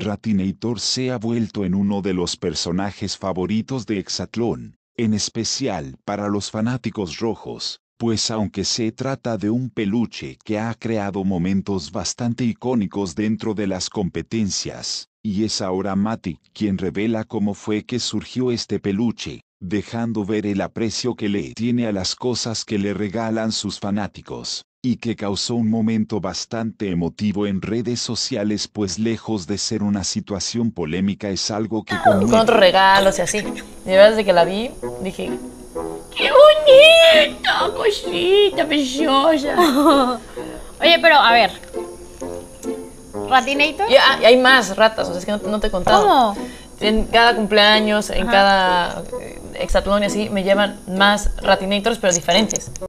Ratinator se ha vuelto en uno de los personajes favoritos de Exatlón, en especial para los fanáticos rojos, pues aunque se trata de un peluche que ha creado momentos bastante icónicos dentro de las competencias, y es ahora Mati quien revela cómo fue que surgió este peluche, dejando ver el aprecio que le tiene a las cosas que le regalan sus fanáticos y que causó un momento bastante emotivo en redes sociales, pues lejos de ser una situación polémica es algo que... Con otros regalos y así. verdad, desde que la vi, dije... ¡Qué bonita cosita preciosa! Oye, pero a ver... ¿Ratinator? Y hay más ratas, o sea, es que no, te he contado. En cada cumpleaños, en cada eh, exatlón y así, me llevan más ratinators, pero diferentes.